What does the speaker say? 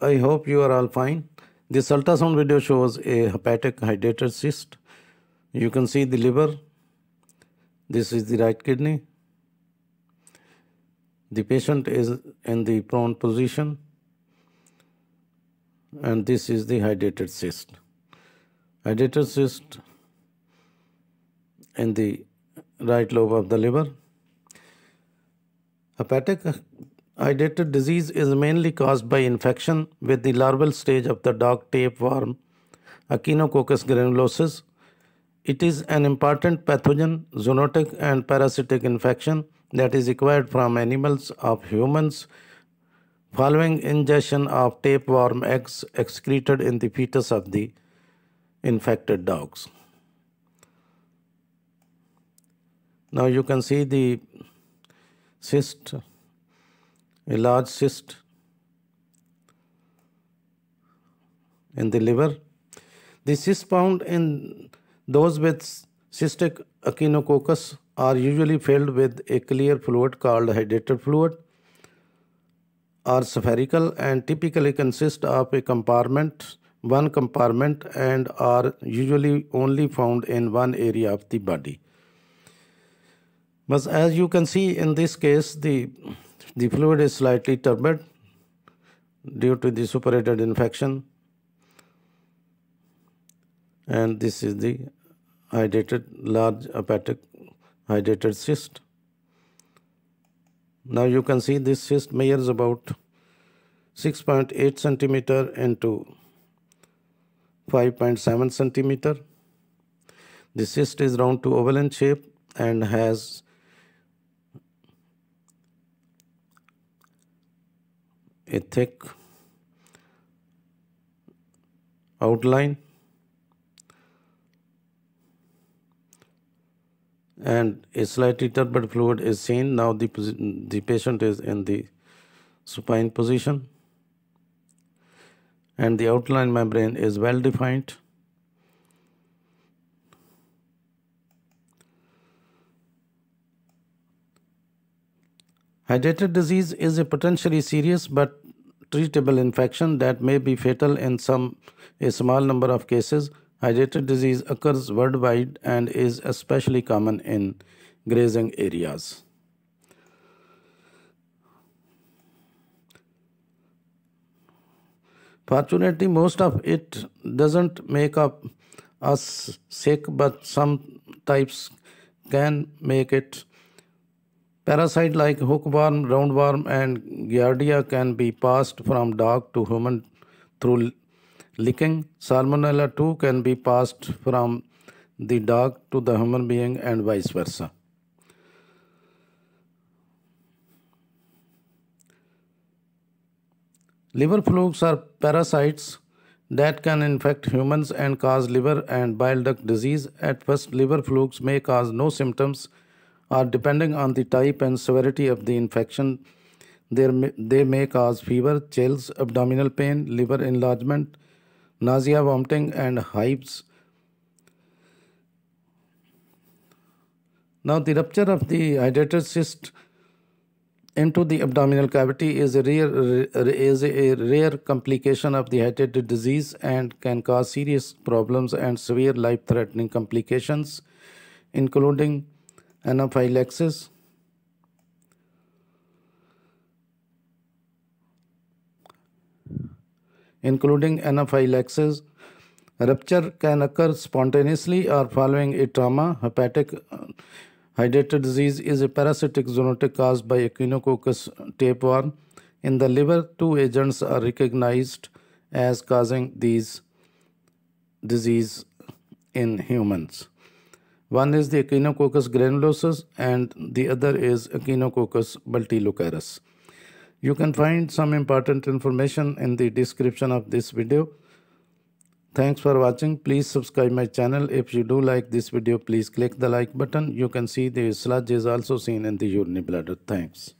I hope you are all fine. This ultrasound video shows a hepatic hydrated cyst. You can see the liver. This is the right kidney. The patient is in the prone position. And this is the hydrated cyst. Hydrated cyst in the right lobe of the liver. Hepatic Hydatid disease is mainly caused by infection with the larval stage of the dog tapeworm, Echinococcus granulosus. It is an important pathogen, zoonotic and parasitic infection that is acquired from animals of humans following ingestion of tapeworm eggs excreted in the fetus of the infected dogs. Now you can see the cyst a large cyst in the liver. The cysts found in those with cystic echinococcus are usually filled with a clear fluid called hydrated fluid, are spherical and typically consist of a compartment, one compartment and are usually only found in one area of the body. But as you can see in this case, the the fluid is slightly turbid due to the superated infection and this is the hydrated large hepatic hydrated cyst. Now you can see this cyst measures about 6.8 centimeter into 5.7 centimeter. The cyst is round to oval in shape and has a thick outline and a slightly turbid fluid is seen. Now the, the patient is in the supine position and the outline membrane is well defined. Hydrated disease is a potentially serious but treatable infection that may be fatal in some a small number of cases. Hydrated disease occurs worldwide and is especially common in grazing areas. Fortunately, most of it doesn't make up us sick, but some types can make it Parasite like hookworm, roundworm and giardia can be passed from dog to human through licking. Salmonella too can be passed from the dog to the human being and vice versa. Liver flukes are parasites that can infect humans and cause liver and bile duct disease. At first, liver flukes may cause no symptoms or depending on the type and severity of the infection, they may cause fever, chills, abdominal pain, liver enlargement, nausea, vomiting, and hives. Now, the rupture of the hydrated cyst into the abdominal cavity is a rare, is a rare complication of the hydrated disease and can cause serious problems and severe life-threatening complications, including anaphylaxis including anaphylaxis rupture can occur spontaneously or following a trauma hepatic uh, hydrated disease is a parasitic zoonotic caused by echinococcus tapeworm in the liver two agents are recognized as causing these disease in humans one is the Echinococcus granulosus and the other is Echinococcus multilocaris. You can find some important information in the description of this video. Thanks for watching. Please subscribe my channel. If you do like this video, please click the like button. You can see the sludge is also seen in the urinary bladder. Thanks.